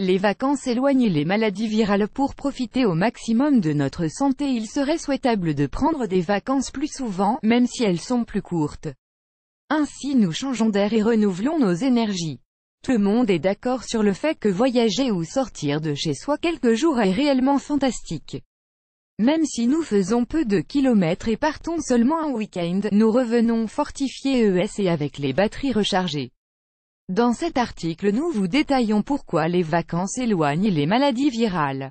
Les vacances éloignent les maladies virales pour profiter au maximum de notre santé il serait souhaitable de prendre des vacances plus souvent, même si elles sont plus courtes. Ainsi nous changeons d'air et renouvelons nos énergies. Tout le monde est d'accord sur le fait que voyager ou sortir de chez soi quelques jours est réellement fantastique. Même si nous faisons peu de kilomètres et partons seulement un week-end, nous revenons fortifiés ES et avec les batteries rechargées. Dans cet article nous vous détaillons pourquoi les vacances éloignent les maladies virales.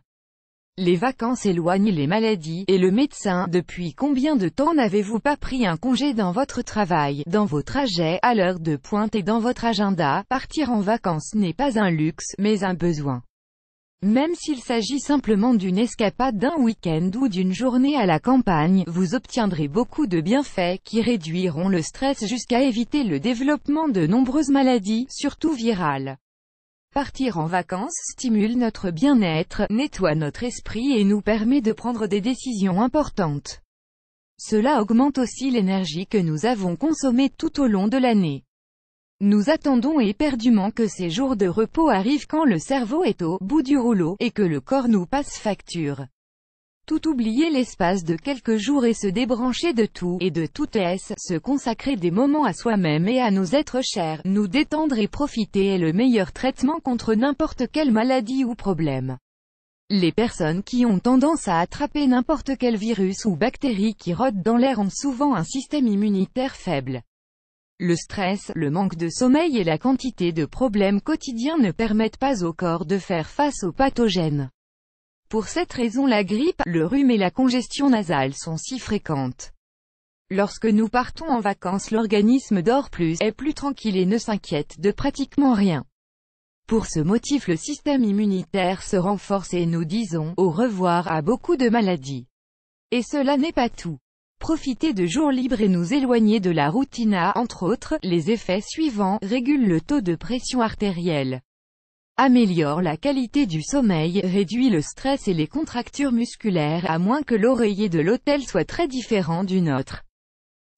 Les vacances éloignent les maladies, et le médecin, depuis combien de temps n'avez-vous pas pris un congé dans votre travail, dans vos trajets, à l'heure de pointe et dans votre agenda, partir en vacances n'est pas un luxe, mais un besoin. Même s'il s'agit simplement d'une escapade d'un week-end ou d'une journée à la campagne, vous obtiendrez beaucoup de bienfaits qui réduiront le stress jusqu'à éviter le développement de nombreuses maladies, surtout virales. Partir en vacances stimule notre bien-être, nettoie notre esprit et nous permet de prendre des décisions importantes. Cela augmente aussi l'énergie que nous avons consommée tout au long de l'année. Nous attendons éperdument que ces jours de repos arrivent quand le cerveau est au bout du rouleau, et que le corps nous passe facture. Tout oublier l'espace de quelques jours et se débrancher de tout, et de tout est, se consacrer des moments à soi-même et à nos êtres chers, nous détendre et profiter est le meilleur traitement contre n'importe quelle maladie ou problème. Les personnes qui ont tendance à attraper n'importe quel virus ou bactérie qui rôde dans l'air ont souvent un système immunitaire faible. Le stress, le manque de sommeil et la quantité de problèmes quotidiens ne permettent pas au corps de faire face aux pathogènes. Pour cette raison la grippe, le rhume et la congestion nasale sont si fréquentes. Lorsque nous partons en vacances l'organisme dort plus, est plus tranquille et ne s'inquiète de pratiquement rien. Pour ce motif le système immunitaire se renforce et nous disons « au revoir » à beaucoup de maladies. Et cela n'est pas tout. Profiter de jours libres et nous éloigner de la routine a, entre autres, les effets suivants, régule le taux de pression artérielle, améliore la qualité du sommeil, réduit le stress et les contractures musculaires, à moins que l'oreiller de l'hôtel soit très différent du nôtre.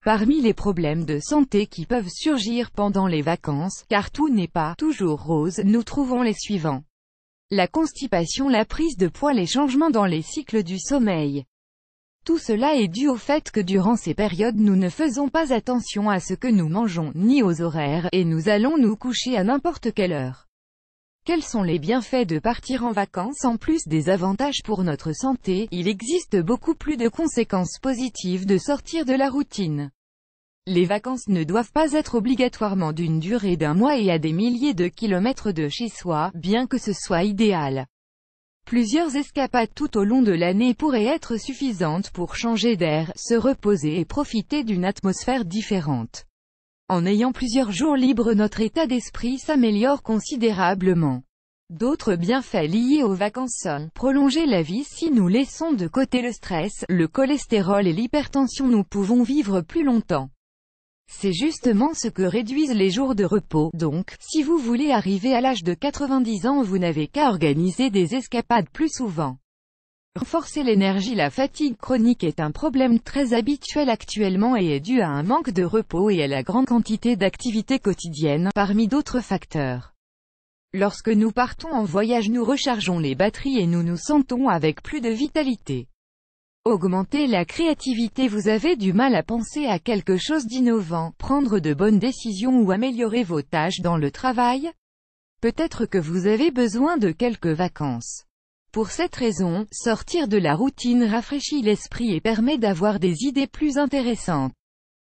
Parmi les problèmes de santé qui peuvent surgir pendant les vacances, car tout n'est pas toujours rose, nous trouvons les suivants. La constipation, la prise de poids, les changements dans les cycles du sommeil. Tout cela est dû au fait que durant ces périodes nous ne faisons pas attention à ce que nous mangeons, ni aux horaires, et nous allons nous coucher à n'importe quelle heure. Quels sont les bienfaits de partir en vacances En plus des avantages pour notre santé, il existe beaucoup plus de conséquences positives de sortir de la routine. Les vacances ne doivent pas être obligatoirement d'une durée d'un mois et à des milliers de kilomètres de chez soi, bien que ce soit idéal. Plusieurs escapades tout au long de l'année pourraient être suffisantes pour changer d'air, se reposer et profiter d'une atmosphère différente. En ayant plusieurs jours libres notre état d'esprit s'améliore considérablement. D'autres bienfaits liés aux vacances sont prolonger la vie si nous laissons de côté le stress, le cholestérol et l'hypertension nous pouvons vivre plus longtemps. C'est justement ce que réduisent les jours de repos, donc, si vous voulez arriver à l'âge de 90 ans vous n'avez qu'à organiser des escapades plus souvent. Renforcer l'énergie La fatigue chronique est un problème très habituel actuellement et est dû à un manque de repos et à la grande quantité d'activités quotidiennes, parmi d'autres facteurs. Lorsque nous partons en voyage nous rechargeons les batteries et nous nous sentons avec plus de vitalité. Augmenter la créativité Vous avez du mal à penser à quelque chose d'innovant, prendre de bonnes décisions ou améliorer vos tâches dans le travail Peut-être que vous avez besoin de quelques vacances. Pour cette raison, sortir de la routine rafraîchit l'esprit et permet d'avoir des idées plus intéressantes.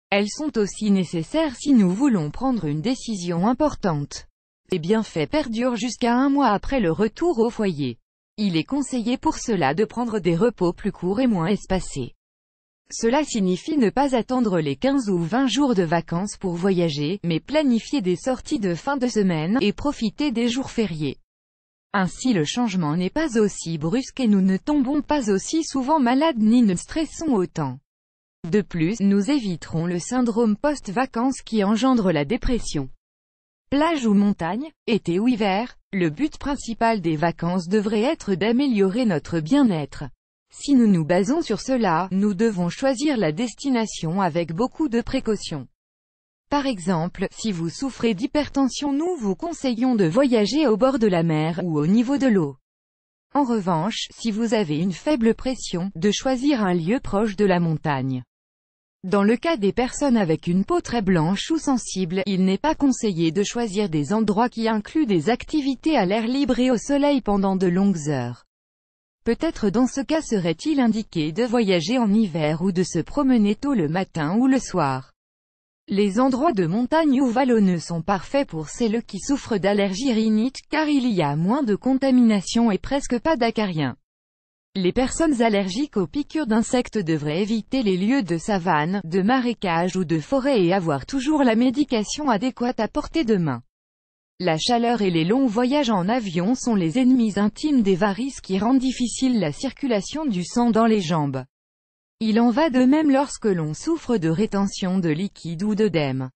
Elles sont aussi nécessaires si nous voulons prendre une décision importante. Les bienfaits perdurent jusqu'à un mois après le retour au foyer. Il est conseillé pour cela de prendre des repos plus courts et moins espacés. Cela signifie ne pas attendre les 15 ou 20 jours de vacances pour voyager, mais planifier des sorties de fin de semaine, et profiter des jours fériés. Ainsi le changement n'est pas aussi brusque et nous ne tombons pas aussi souvent malades ni ne stressons autant. De plus, nous éviterons le syndrome post-vacances qui engendre la dépression. Plage ou montagne, été ou hiver, le but principal des vacances devrait être d'améliorer notre bien-être. Si nous nous basons sur cela, nous devons choisir la destination avec beaucoup de précautions. Par exemple, si vous souffrez d'hypertension nous vous conseillons de voyager au bord de la mer ou au niveau de l'eau. En revanche, si vous avez une faible pression, de choisir un lieu proche de la montagne. Dans le cas des personnes avec une peau très blanche ou sensible, il n'est pas conseillé de choisir des endroits qui incluent des activités à l'air libre et au soleil pendant de longues heures. Peut-être dans ce cas serait-il indiqué de voyager en hiver ou de se promener tôt le matin ou le soir. Les endroits de montagne ou vallonneux sont parfaits pour celles qui souffrent d'allergie rhinite car il y a moins de contamination et presque pas d'acariens. Les personnes allergiques aux piqûres d'insectes devraient éviter les lieux de savane, de marécage ou de forêt et avoir toujours la médication adéquate à portée de main. La chaleur et les longs voyages en avion sont les ennemis intimes des varices qui rendent difficile la circulation du sang dans les jambes. Il en va de même lorsque l'on souffre de rétention de liquide ou d'œdème.